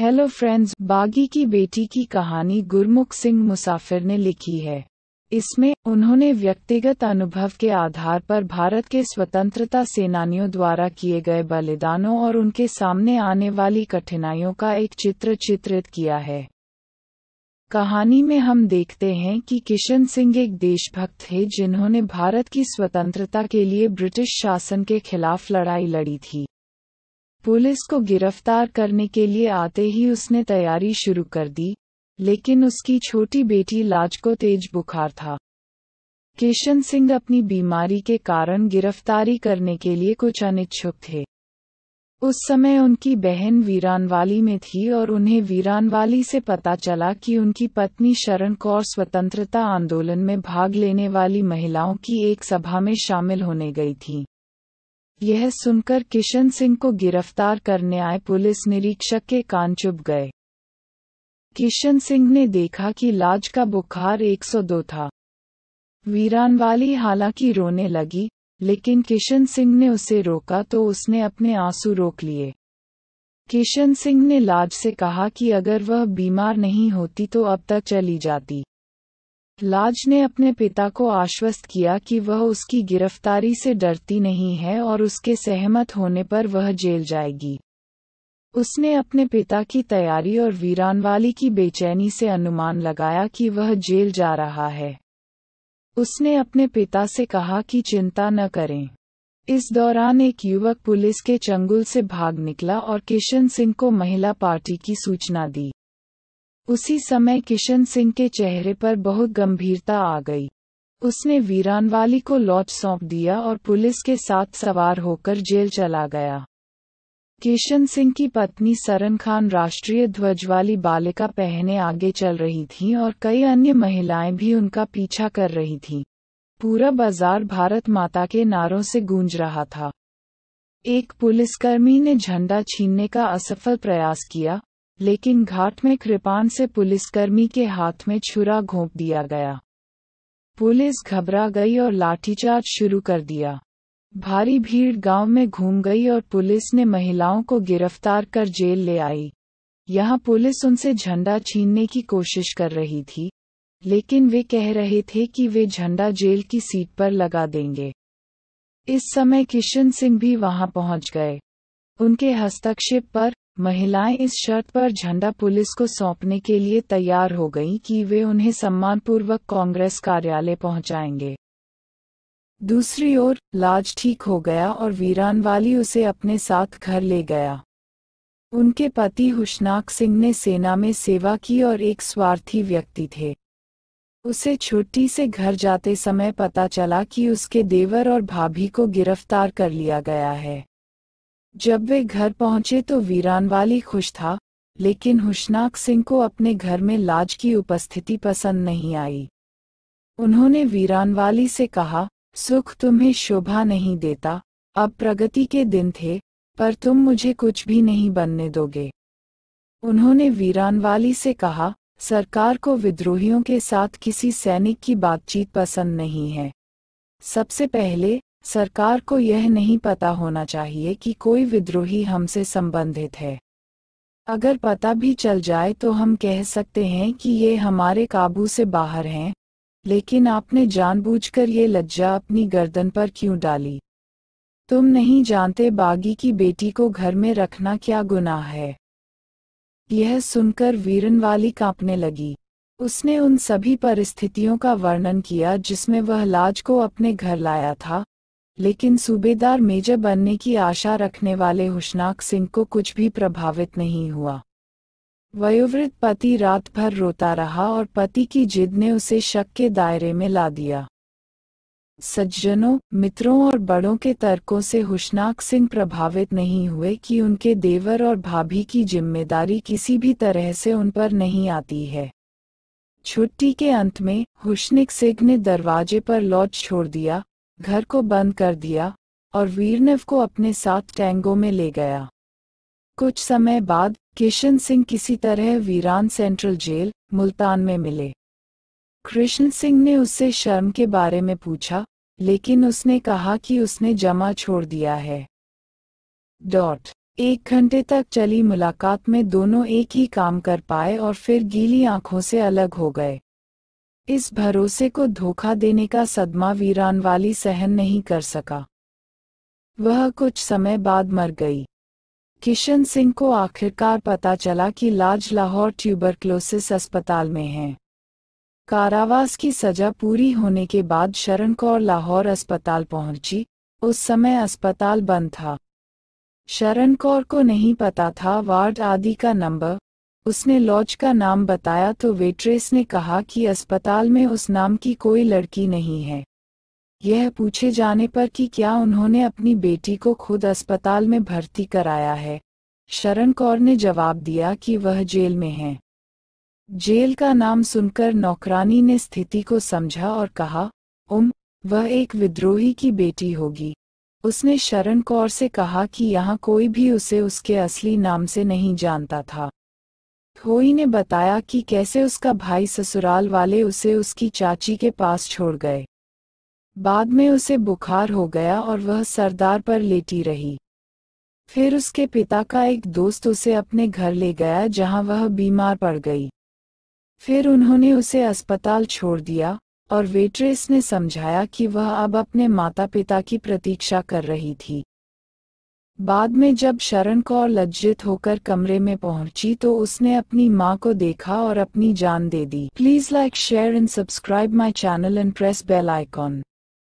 Hello friends बागी की बेटी की कहानी गुरमुख सिंह मुसाफिर ने लिखी है इसमें उन्होंने व्यक्तिगत अनुभव के आधार पर भारत के स्वतंत्रता सेनानियों द्वारा किए गए बलिदानों और उनके सामने आने वाली कठिनाइयों का एक चित्र चित्रित किया है कहानी में हम देखते हैं कि किशन सिंह एक देशभक्त थे जिन्होंने भारत की स्वतंत्रता के लिए ब्रिटिश शासन के खिलाफ लड़ाई लड़ी थी पुलिस को गिरफ्तार करने के लिए आते ही उसने तैयारी शुरू कर दी लेकिन उसकी छोटी बेटी लाज को तेज बुखार था किशन सिंह अपनी बीमारी के कारण गिरफ्तारी करने के लिए कुछ अनिच्छुक थे उस समय उनकी बहन वीरानवाली में थी और उन्हें वीरानवाली से पता चला कि उनकी पत्नी शरण कौर स्वतंत्रता आंदोलन में भाग लेने वाली महिलाओं की एक सभा में शामिल होने गई थी यह सुनकर किशन सिंह को गिरफ्तार करने आए पुलिस निरीक्षक के कान चुप गए किशन सिंह ने देखा कि लाज का बुखार 102 था वीरानवाली हालांकि रोने लगी लेकिन किशन सिंह ने उसे रोका तो उसने अपने आंसू रोक लिए किशन सिंह ने लाज से कहा कि अगर वह बीमार नहीं होती तो अब तक चली जाती लाज ने अपने पिता को आश्वस्त किया कि वह उसकी गिरफ्तारी से डरती नहीं है और उसके सहमत होने पर वह जेल जाएगी उसने अपने पिता की तैयारी और वीरानवाली की बेचैनी से अनुमान लगाया कि वह जेल जा रहा है उसने अपने पिता से कहा कि चिंता न करें इस दौरान एक युवक पुलिस के चंगुल से भाग निकला और किशन सिंह को महिला पार्टी की सूचना दी उसी समय किशन सिंह के चेहरे पर बहुत गंभीरता आ गई उसने वीरानवाली को लौट सौंप दिया और पुलिस के साथ सवार होकर जेल चला गया किशन सिंह की पत्नी सरन खान राष्ट्रीय ध्वज वाली बालिका पहने आगे चल रही थीं और कई अन्य महिलाएं भी उनका पीछा कर रही थीं। पूरा बाजार भारत माता के नारों से गूंज रहा था एक पुलिसकर्मी ने झंडा छीनने का असफल प्रयास किया लेकिन घाट में कृपान से पुलिसकर्मी के हाथ में छुरा घोंप दिया गया पुलिस घबरा गई और लाठीचार्ज शुरू कर दिया भारी भीड़ गांव में घूम गई और पुलिस ने महिलाओं को गिरफ्तार कर जेल ले आई यहां पुलिस उनसे झंडा छीनने की कोशिश कर रही थी लेकिन वे कह रहे थे कि वे झंडा जेल की सीट पर लगा देंगे इस समय किशन सिंह भी वहां पहुंच गए उनके हस्तक्षेप पर महिलाएं इस शर्त पर झंडा पुलिस को सौंपने के लिए तैयार हो गईं कि वे उन्हें सम्मानपूर्वक कांग्रेस कार्यालय पहुंचाएंगे दूसरी ओर लाज ठीक हो गया और वीरान वाली उसे अपने साथ घर ले गया उनके पति हुशनाक सिंह ने सेना में सेवा की और एक स्वार्थी व्यक्ति थे उसे छुट्टी से घर जाते समय पता चला कि उसके देवर और भाभी को गिरफ्तार कर लिया गया है जब वे घर पहुंचे तो वीरानवाली खुश था लेकिन हुशनाक सिंह को अपने घर में लाज की उपस्थिति पसंद नहीं आई उन्होंने वीरानवाली से कहा सुख तुम्हें शोभा नहीं देता अब प्रगति के दिन थे पर तुम मुझे कुछ भी नहीं बनने दोगे उन्होंने वीरानवाली से कहा सरकार को विद्रोहियों के साथ किसी सैनिक की बातचीत पसंद नहीं है सबसे पहले सरकार को यह नहीं पता होना चाहिए कि कोई विद्रोही हमसे संबंधित है अगर पता भी चल जाए तो हम कह सकते हैं कि ये हमारे काबू से बाहर हैं लेकिन आपने जानबूझकर ये लज्जा अपनी गर्दन पर क्यों डाली तुम नहीं जानते बागी की बेटी को घर में रखना क्या गुनाह है यह सुनकर वीरन वाली कांपने लगी उसने उन सभी परिस्थितियों का वर्णन किया जिसमें वह लाज को अपने घर लाया था लेकिन सूबेदार मेजर बनने की आशा रखने वाले हुशनाक सिंह को कुछ भी प्रभावित नहीं हुआ वयोवृद्ध पति रात भर रोता रहा और पति की जिद ने उसे शक के दायरे में ला दिया सज्जनों मित्रों और बड़ों के तर्कों से हुशनाक सिंह प्रभावित नहीं हुए कि उनके देवर और भाभी की जिम्मेदारी किसी भी तरह से उन पर नहीं आती है छुट्टी के अंत में हुशनिक सिंह ने दरवाजे पर लौट छोड़ दिया घर को बंद कर दिया और वीरनव को अपने साथ टैंगों में ले गया कुछ समय बाद किशन सिंह किसी तरह वीरान सेंट्रल जेल मुल्तान में मिले कृष्ण सिंह ने उससे शर्म के बारे में पूछा लेकिन उसने कहा कि उसने जमा छोड़ दिया है डॉट एक घंटे तक चली मुलाकात में दोनों एक ही काम कर पाए और फिर गीली आंखों से अलग हो गए इस भरोसे को धोखा देने का सदमा वीरान वाली सहन नहीं कर सका वह कुछ समय बाद मर गई किशन सिंह को आखिरकार पता चला कि लाज लाहौर ट्यूबरक्लोसिस अस्पताल में है कारावास की सजा पूरी होने के बाद शरण कौर लाहौर अस्पताल पहुंची उस समय अस्पताल बंद था शरण कौर को नहीं पता था वार्ड आदि का नंबर उसने लॉज का नाम बताया तो वेट्रेस ने कहा कि अस्पताल में उस नाम की कोई लड़की नहीं है यह पूछे जाने पर कि क्या उन्होंने अपनी बेटी को खुद अस्पताल में भर्ती कराया है शरण कौर ने जवाब दिया कि वह जेल में है जेल का नाम सुनकर नौकरानी ने स्थिति को समझा और कहा उम वह एक विद्रोही की बेटी होगी उसने शरण कौर से कहा कि यहाँ कोई भी उसे उसके असली नाम से नहीं जानता था थोई तो ने बताया कि कैसे उसका भाई ससुराल वाले उसे उसकी चाची के पास छोड़ गए बाद में उसे बुखार हो गया और वह सरदार पर लेटी रही फिर उसके पिता का एक दोस्त उसे अपने घर ले गया जहां वह बीमार पड़ गई फिर उन्होंने उसे अस्पताल छोड़ दिया और वेट्रेस ने समझाया कि वह अब अपने माता पिता की प्रतीक्षा कर रही थी बाद में जब शरण कौर लज्जित होकर कमरे में पहुंची तो उसने अपनी माँ को देखा और अपनी जान दे दी please like share and subscribe my channel and press bell icon